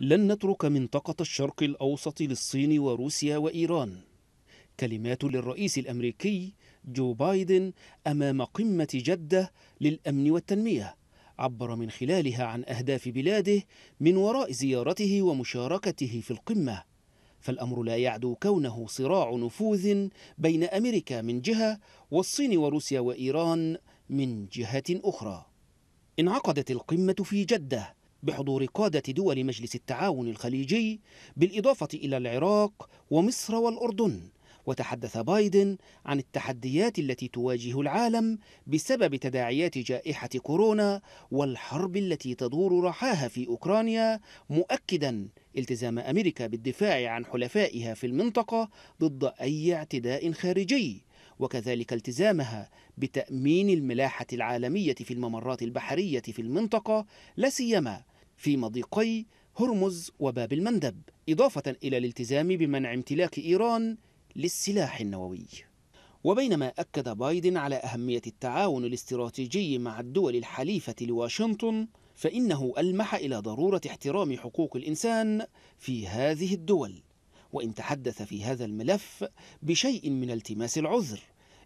لن نترك منطقة الشرق الأوسط للصين وروسيا وإيران كلمات للرئيس الأمريكي جو بايدن أمام قمة جدة للأمن والتنمية عبر من خلالها عن أهداف بلاده من وراء زيارته ومشاركته في القمة فالأمر لا يعدو كونه صراع نفوذ بين أمريكا من جهة والصين وروسيا وإيران من جهة أخرى انعقدت القمة في جدة بحضور قادة دول مجلس التعاون الخليجي بالإضافة إلى العراق ومصر والأردن وتحدث بايدن عن التحديات التي تواجه العالم بسبب تداعيات جائحة كورونا والحرب التي تدور رحاها في أوكرانيا مؤكدا التزام أمريكا بالدفاع عن حلفائها في المنطقة ضد أي اعتداء خارجي وكذلك التزامها بتأمين الملاحة العالمية في الممرات البحرية في المنطقة لا سيما في مضيقي هرمز وباب المندب إضافة إلى الالتزام بمنع امتلاك إيران للسلاح النووي وبينما أكد بايدن على أهمية التعاون الاستراتيجي مع الدول الحليفة لواشنطن فإنه ألمح إلى ضرورة احترام حقوق الإنسان في هذه الدول وإن تحدث في هذا الملف بشيء من التماس العذر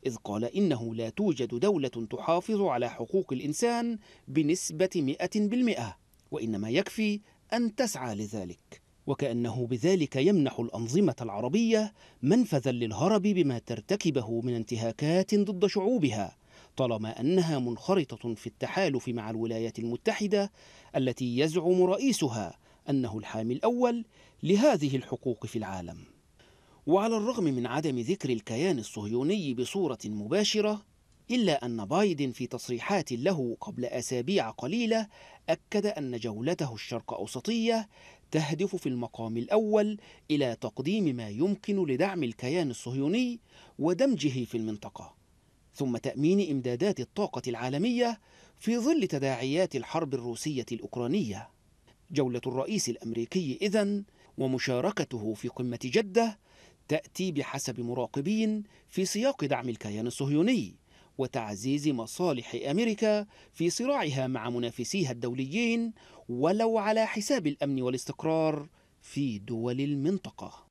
إذ قال إنه لا توجد دولة تحافظ على حقوق الإنسان بنسبة 100% وإنما يكفي أن تسعى لذلك وكأنه بذلك يمنح الأنظمة العربية منفذا للهرب بما ترتكبه من انتهاكات ضد شعوبها طالما أنها منخرطة في التحالف مع الولايات المتحدة التي يزعم رئيسها أنه الحامي الأول لهذه الحقوق في العالم وعلى الرغم من عدم ذكر الكيان الصهيوني بصورة مباشرة إلا أن بايدن في تصريحات له قبل أسابيع قليلة أكد أن جولته الشرق أوسطية تهدف في المقام الأول إلى تقديم ما يمكن لدعم الكيان الصهيوني ودمجه في المنطقة ثم تأمين إمدادات الطاقة العالمية في ظل تداعيات الحرب الروسية الأوكرانية جولة الرئيس الأمريكي إذن ومشاركته في قمة جدة تأتي بحسب مراقبين في سياق دعم الكيان الصهيوني وتعزيز مصالح أمريكا في صراعها مع منافسيها الدوليين ولو على حساب الأمن والاستقرار في دول المنطقة